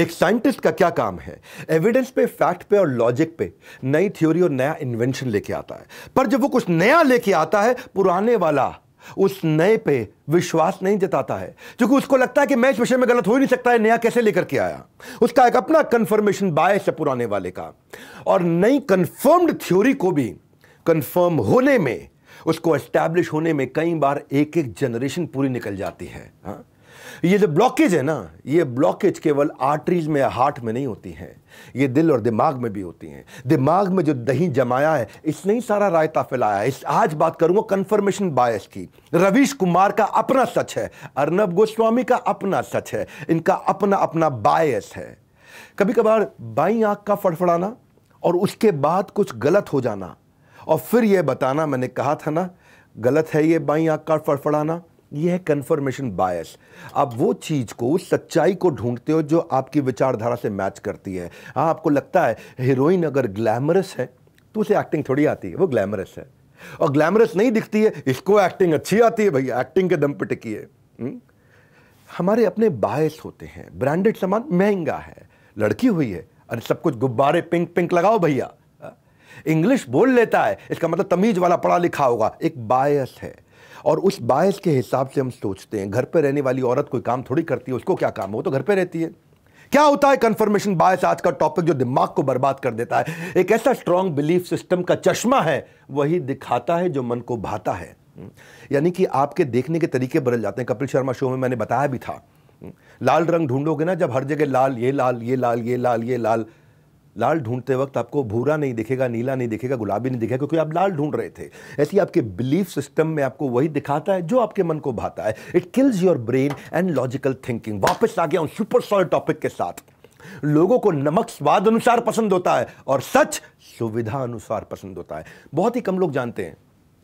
एक साइंटिस्ट का क्या काम है एविडेंस पे फैक्ट पे और लॉजिक पे नई थ्योरी और नया इन्वेंशन लेके आता है पर जब वो कुछ नया लेके आता है पुराने वाला उस नए पे विश्वास नहीं जताता है क्योंकि उसको लगता है कि मैं इस विषय में गलत हो ही नहीं सकता है नया कैसे लेकर के आया उसका एक अपना कंफर्मेशन बायस है पुराने वाले का और नई कंफर्म्ड थ्योरी को भी कंफर्म होने में उसको एस्टैब्लिश होने में कई बार एक एक जनरेशन पूरी निकल जाती है हा? ये जो ब्लॉकेज है ना ये ब्लॉकेज केवल आर्टरीज में या हार्ट में नहीं होती हैं ये दिल और दिमाग में भी होती हैं दिमाग में जो दही जमाया है इसने ही सारा रायता फैलाया है इस आज बात करूंगा कन्फर्मेशन बायस की रवीश कुमार का अपना सच है अर्नब गोस्वामी का अपना सच है इनका अपना अपना बायस है कभी कभार बाई आंख का फड़फड़ाना और उसके बाद कुछ गलत हो जाना और फिर यह बताना मैंने कहा था ना गलत है ये बाई आंख का फड़फड़ाना ये है कन्फर्मेशन बायस आप वो चीज़ को उस सच्चाई को ढूंढते हो जो आपकी विचारधारा से मैच करती है हाँ आपको लगता है हीरोइन अगर ग्लैमरस है तो उसे एक्टिंग थोड़ी आती है वो ग्लैमरस है और ग्लैमरस नहीं दिखती है इसको एक्टिंग अच्छी आती है भैया एक्टिंग के दम पर टिकी हम्म? हमारे अपने बायस होते हैं ब्रांडेड सामान महंगा है लड़की हुई है अरे सब कुछ गुब्बारे पिंक पिंक लगाओ भैया इंग्लिश हाँ? बोल लेता है इसका मतलब तमीज वाला पढ़ा लिखा होगा एक बायस है और उस बायस के हिसाब से हम सोचते हैं घर पर रहने वाली औरत कोई काम थोड़ी करती है उसको क्या काम हो तो घर पर रहती है क्या होता है कंफर्मेशन बायस आज का टॉपिक जो दिमाग को बर्बाद कर देता है एक ऐसा स्ट्रांग बिलीफ सिस्टम का चश्मा है वही दिखाता है जो मन को भाता है यानी कि आपके देखने के तरीके बदल जाते हैं कपिल शर्मा शो में मैंने बताया भी था लाल रंग ढूंढोगे ना जब हर जगह लाल ये लाल ये लाल ये लाल ये लाल लाल ढूंढते वक्त आपको भूरा नहीं दिखेगा नीला नहीं दिखेगा गुलाबी नहीं दिखेगा क्योंकि आप लाल ढूंढ रहे थे ऐसी आपके बिलीफ सिस्टम में आपको वही दिखाता है जो आपके मन को भाता है it kills your brain and logical thinking वापस आ गया हूं सुपर सॉल टॉपिक के साथ लोगों को नमक स्वाद अनुसार पसंद होता है और सच सुविधा अनुसार पसंद होता है बहुत ही कम लोग जानते हैं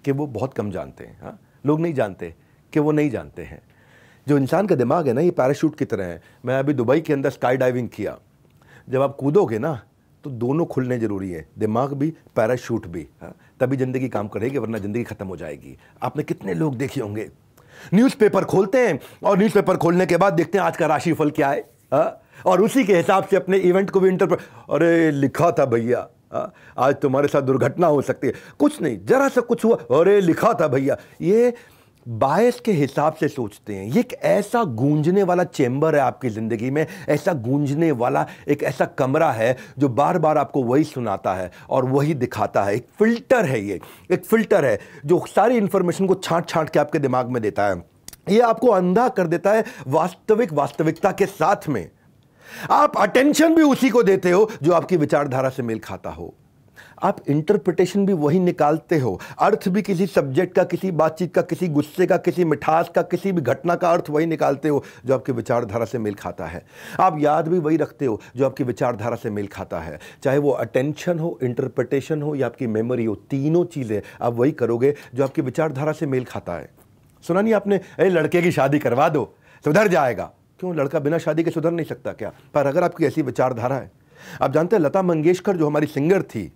कि वो बहुत कम जानते हैं हा? लोग नहीं जानते कि वो नहीं जानते हैं जो इंसान का दिमाग है ना ये पैराशूट की तरह है मैं अभी दुबई के अंदर स्काई डाइविंग किया जब आप कूदोगे ना तो दोनों खुलने ज़रूरी है दिमाग भी पैराशूट भी हाँ तभी ज़िंदगी काम करेगी वरना ज़िंदगी ख़त्म हो जाएगी आपने कितने लोग देखे होंगे न्यूज़पेपर खोलते हैं और न्यूज़पेपर खोलने के बाद देखते हैं आज का राशिफल क्या है हाँ और उसी के हिसाब से अपने इवेंट को भी इंटरप्रेट अरे लिखा था भैया हाँ, आज तुम्हारे साथ दुर्घटना हो सकती है कुछ नहीं जरा सा कुछ हुआ अरे लिखा था भैया ये बायस के हिसाब से सोचते हैं ये एक ऐसा गूंजने वाला चैम्बर है आपकी ज़िंदगी में ऐसा गूंजने वाला एक ऐसा कमरा है जो बार बार आपको वही सुनाता है और वही दिखाता है एक फ़िल्टर है ये एक फ़िल्टर है जो सारी इन्फॉर्मेशन को छाँट छाँट के आपके दिमाग में देता है ये आपको अंधा कर देता है वास्तविक वास्तविकता के साथ में आप अटेंशन भी उसी को देते हो जो आपकी विचारधारा से मेल खाता हो आप इंटरप्रिटेशन भी वही निकालते हो अर्थ भी किसी सब्जेक्ट का किसी बातचीत का किसी गुस्से का किसी मिठास का किसी भी घटना का अर्थ वही निकालते हो जो आपकी विचारधारा से मेल खाता है आप याद भी वही रखते हो जो आपकी विचारधारा से मेल खाता है चाहे वो अटेंशन हो इंटरप्रिटेशन हो या आपकी मेमोरी हो तीनों चीज़ें आप वही करोगे जो आपकी विचारधारा से मेल खाता है सुना नहीं आपने अरे लड़के की शादी करवा दो सुधर जाएगा क्यों लड़का बिना शादी के सुधर नहीं सकता क्या पर अगर आपकी ऐसी विचारधारा है आप जानते हैं लता मंगेशकर जो हमारी सिंगर थी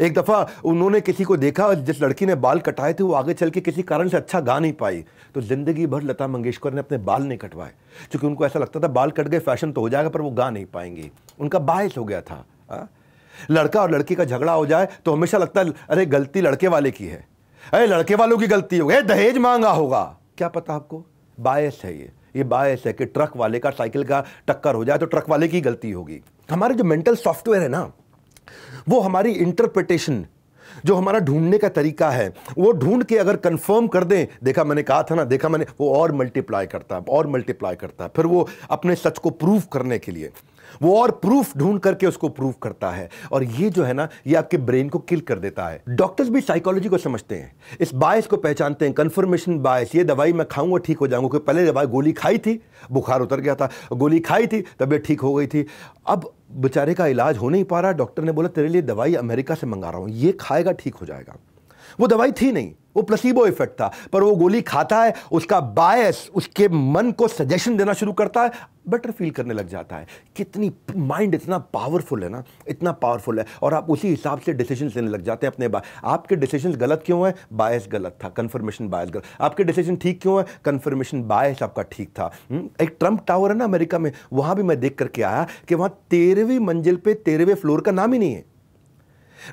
एक दफ़ा उन्होंने किसी को देखा जिस लड़की ने बाल कटाए थे वो आगे चल के किसी कारण से अच्छा गा नहीं पाई तो ज़िंदगी भर लता मंगेशकर ने अपने बाल नहीं कटवाए क्योंकि उनको ऐसा लगता था बाल कट गए फैशन तो हो जाएगा पर वो गा नहीं पाएंगी उनका बायस हो गया था आ? हाँ? लड़का और लड़की का झगड़ा हो जाए तो हमेशा लगता है अरे गलती लड़के वाले की है अरे लड़के वालों की गलती हो गई दहेज मांगा होगा क्या पता आपको बायस है ये ये बायस है कि ट्रक वाले का साइकिल का टक्कर हो जाए तो ट्रक वाले की गलती होगी हमारे जो मेंटल सॉफ्टवेयर है ना वो हमारी इंटरप्रिटेशन जो हमारा ढूंढने का तरीका है वो ढूंढ के अगर कंफर्म कर दें देखा मैंने कहा था ना देखा मैंने वो और मल्टीप्लाई करता है और मल्टीप्लाई करता है फिर वो अपने सच को प्रूफ करने के लिए वो और प्रूफ ढूंढ करके उसको प्रूफ करता है और ये जो है ना ये आपके ब्रेन को किल कर देता है डॉक्टर्स भी साइकोलॉजी को समझते हैं इस बायस को पहचानते हैं कंफर्मेशन बायस ये दवाई मैं खाऊंगा ठीक हो जाऊंगा क्योंकि पहले दवाई गोली खाई थी बुखार उतर गया था गोली खाई थी तबीयत ठीक हो गई थी अब बेचारे का इलाज हो नहीं पा रहा डॉक्टर ने बोला तेरे लिए दवाई अमेरिका से मंगा रहा हूँ ये खाएगा ठीक हो जाएगा वो दवाई थी नहीं वो प्लसीबो इफेक्ट था पर वो गोली खाता है उसका बायस उसके मन को सजेशन देना शुरू करता है बेटर फील करने लग जाता है कितनी माइंड इतना पावरफुल है ना इतना पावरफुल है और आप उसी हिसाब से डिसीजन लेने लग जाते हैं अपने आपके डिसीजन गलत क्यों है बायस गलत था कन्फर्मेशन बायस गलत आपके डिसीजन ठीक क्यों है कन्फर्मेशन बायस आपका ठीक था हम्म, एक ट्रंप टावर है ना अमेरिका में वहाँ भी मैं देख करके आया कि वहाँ तेरहवीं मंजिल पर तेरहवें फ्लोर का नाम ही नहीं है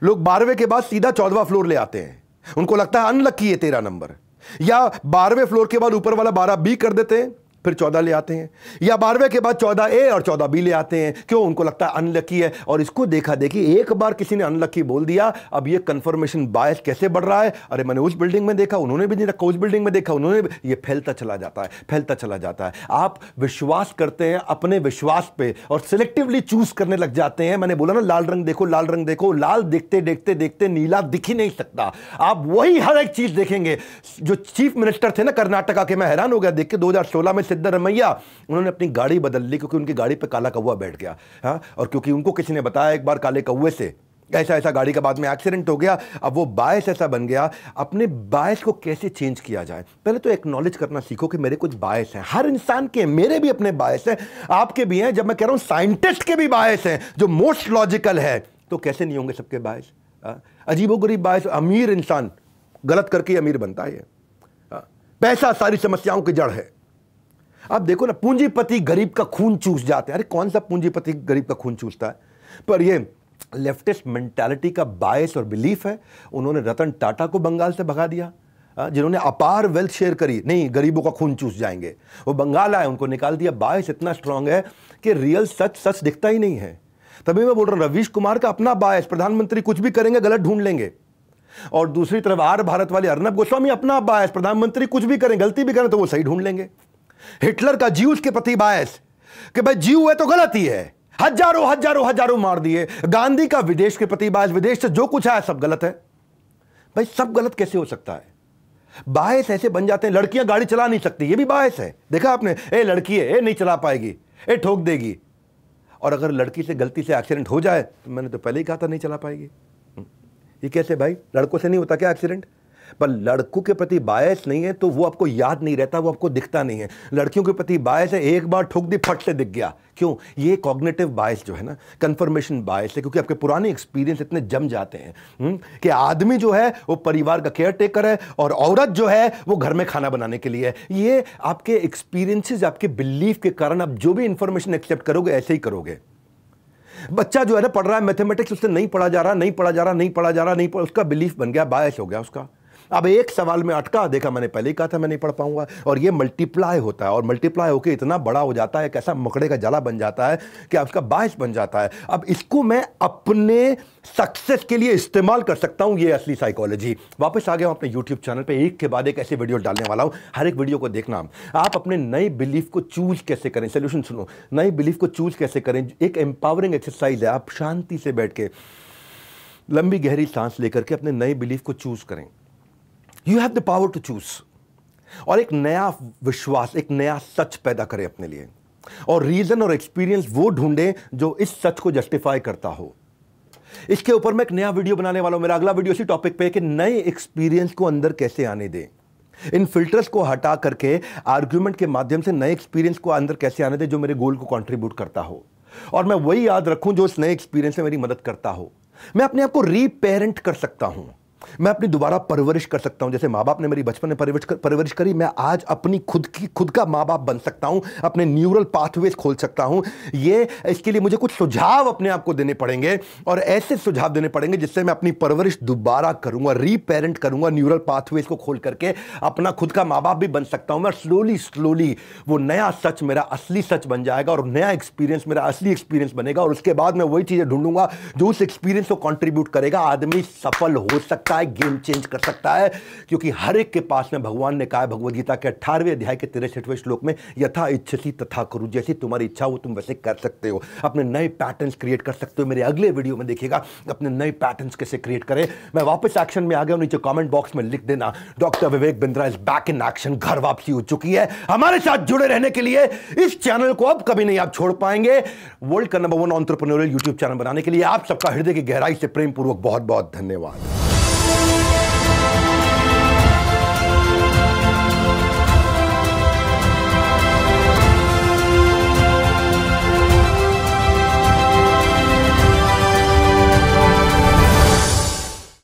लोग बारहवें के बाद सीधा चौदवा फ्लोर ले आते हैं उनको लगता है अनलक्की है तेरा नंबर या बारहवें फ्लोर के बाद ऊपर वाला बारह बी कर देते हैं फिर चौदह ले आते हैं या बारहवें के बाद चौदह ए और चौदह बी ले आते हैं क्यों उनको लगता है अनलकी है और इसको देखा देखी एक बार किसी ने अनलकी बोल दिया अब ये कंफर्मेशन बायस कैसे बढ़ रहा है अरे मैंने उस बिल्डिंग में देखा उन्होंने भी नहीं रखा उस बिल्डिंग में देखा उन्होंने ये फैलता चला जाता है फैलता चला जाता है आप विश्वास करते हैं अपने विश्वास पर और सिलेक्टिवली चूज करने लग जाते हैं मैंने बोला ना लाल रंग देखो लाल रंग देखो लाल देखते देखते देखते नीला दिख ही नहीं सकता आप वही हर एक चीज देखेंगे जो चीफ मिनिस्टर थे ना कर्नाटका के मैं हैरान हो गया देख के दो में सिद्धरमैया उन्होंने अपनी गाड़ी बदल ली क्योंकि उनकी गाड़ी पर काला कौआ बैठ गया हाँ और क्योंकि उनको किसी ने बताया एक बार काले कौए से ऐसा ऐसा गाड़ी के बाद में एक्सीडेंट हो गया अब वो बायस ऐसा बन गया अपने बायस को कैसे चेंज किया जाए पहले तो एक्नॉलेज करना सीखो कि मेरे कुछ बायस हैं हर इंसान के मेरे भी अपने बायस हैं आपके भी हैं जब मैं कह रहा हूँ साइंटिस्ट के भी बायस हैं जो मोस्ट लॉजिकल है तो कैसे नहीं होंगे सबके बायस हाँ? अजीबो गरीब बायस अमीर इंसान गलत करके अमीर बनता है हाँ? पैसा सारी समस्याओं की जड़ है अब देखो ना पूंजीपति गरीब का खून चूस जाते हैं अरे कौन सा पूंजीपति गरीब का खून चूसता है पर ये लेफ्टिस्ट मेंटालिटी का बायस और बिलीफ है उन्होंने रतन टाटा को बंगाल से भगा दिया जिन्होंने अपार वेल्थ शेयर करी नहीं गरीबों का खून चूस जाएंगे वो बंगाल आए उनको निकाल दिया बायस इतना स्ट्रांग है कि रियल सच सच दिखता ही नहीं है तभी मैं बोल रहा हूँ रवीश कुमार का अपना बायस प्रधानमंत्री कुछ भी करेंगे गलत ढूंढ लेंगे और दूसरी तरफ आर भारत वाले अर्नब गोस्वामी अपना बायस प्रधानमंत्री कुछ भी करें गलती भी करें तो वो सही ढूंढ लेंगे हिटलर का जीव के प्रति बायस कि भाई जीव है तो गलत ही है हजारों हजारों हजारों मार दिए गांधी का विदेश के प्रति बायस विदेश से जो कुछ आया सब गलत है भाई सब गलत कैसे हो सकता है बायस ऐसे बन जाते हैं लड़कियां गाड़ी चला नहीं सकती ये भी बायस है देखा आपने ए लड़की है ए नहीं चला पाएगी ए ठोक देगी और अगर लड़की से गलती से एक्सीडेंट हो जाए तो मैंने तो पहले ही कहा था नहीं चला पाएगी हम्म। ये कैसे भाई लड़कों से नहीं होता क्या एक्सीडेंट पर लड़कों के प्रति बायस नहीं है तो वो आपको याद नहीं रहता वो आपको दिखता नहीं है लड़कियों के प्रति बायस है एक बार ठोक दी फट से दिख गया क्यों ये कॉग्नेटिव बायस जो है ना कन्फर्मेशन बायस है क्योंकि आपके पुराने एक्सपीरियंस इतने जम जाते हैं हम्म, कि आदमी जो है वो परिवार का केयर टेकर है और औरत जो है वो घर में खाना बनाने के लिए है ये आपके एक्सपीरियंसेस आपके बिलीफ के कारण आप जो भी इंफॉर्मेशन एक्सेप्ट करोगे ऐसे ही करोगे बच्चा जो है ना पढ़ रहा है मैथमेटिक्स उससे नहीं पढ़ा जा रहा नहीं पढ़ा जा रहा नहीं पढ़ा जा रहा नहीं पढ़ा उसका बिलीफ बन गया बायस हो गया उसका अब एक सवाल में अटका देखा मैंने पहले ही कहा था मैं नहीं पढ़ पाऊंगा और ये मल्टीप्लाई होता है और मल्टीप्लाई होकर इतना बड़ा हो जाता है कैसा मकड़े का जला बन जाता है कि उसका बायस बन जाता है अब इसको मैं अपने सक्सेस के लिए इस्तेमाल कर सकता हूँ ये असली साइकोलॉजी वापस आ गया हूँ अपने यूट्यूब चैनल पर एक के बाद एक ऐसी वीडियो डालने वाला हूँ हर एक वीडियो को देखना आप अपने नई बिलीफ को चूज कैसे करें सोल्यूशन सुनो नई बिलीफ को चूज कैसे करें एक एम्पावरिंग एक्सरसाइज है आप शांति से बैठ के लंबी गहरी सांस लेकर के अपने नए बिलीफ को चूज करें you have the power to choose और एक नया विश्वास एक नया सच पैदा करें अपने लिए और रीजन और एक्सपीरियंस वो ढूंढें जो इस सच को जस्टिफाई करता हो इसके ऊपर मैं एक नया वीडियो बनाने वाला हूं मेरा अगला वीडियो इसी टॉपिक पे कि नए एक्सपीरियंस को अंदर कैसे आने दें इन फिल्टर्स को हटा करके आर्ग्यूमेंट के माध्यम से नए एक्सपीरियंस को अंदर कैसे आने दें जो मेरे गोल को कॉन्ट्रीब्यूट करता हो और मैं वही याद रखूं जो इस नए एक्सपीरियंस में मेरी मदद करता हो मैं अपने आप को रीपेरेंट कर सकता हूं मैं अपनी दोबारा परवरिश कर सकता हूं जैसे माँ बाप ने मेरी बचपन में परवरिश कर, परवरिश करी मैं आज अपनी खुद की खुद का माँ बाप बन सकता हूं अपने न्यूरल पाथवेज खोल सकता हूं ये इसके लिए मुझे कुछ सुझाव अपने आप को देने पड़ेंगे और ऐसे सुझाव देने पड़ेंगे जिससे मैं अपनी परवरिश दोबारा करूंगा रीपेरेंट करूंगा न्यूरल पाथवेज को खोल करके अपना खुद का माँ बाप भी बन सकता हूँ मैं स्लोली स्लोली वो नया सच मेरा असली सच बन जाएगा और नया एक्सपीरियंस मेरा असली एक्सपीरियंस बनेगा और उसके बाद मैं वही चीज़ें ढूंढूंगा जो उस एक्सपीरियंस को कॉन्ट्रीब्यूट करेगा आदमी सफल हो सकता ऐसा एक गेम चेंज कर सकता है क्योंकि हर एक के पास में भगवान ने कहा है भगवदगीता के अठारहवें अध्याय के तिरसठवें श्लोक में यथा इच्छसी तथा करूँ जैसी तुम्हारी इच्छा हो तुम वैसे कर सकते हो अपने नए पैटर्न क्रिएट कर सकते हो मेरे अगले वीडियो में देखिएगा अपने नए पैटर्न कैसे क्रिएट करें मैं वापस एक्शन में आ गया नीचे कॉमेंट बॉक्स में लिख देना doctor Vivek Bindra is back in action घर वापसी हो चुकी है हमारे साथ जुड़े रहने के लिए इस चैनल को अब कभी नहीं आप छोड़ पाएंगे वर्ल्ड का number one entrepreneurial YouTube channel बनाने के लिए आप सबका हृदय की गहराई से प्रेम पूर्वक बहुत बहुत धन्यवाद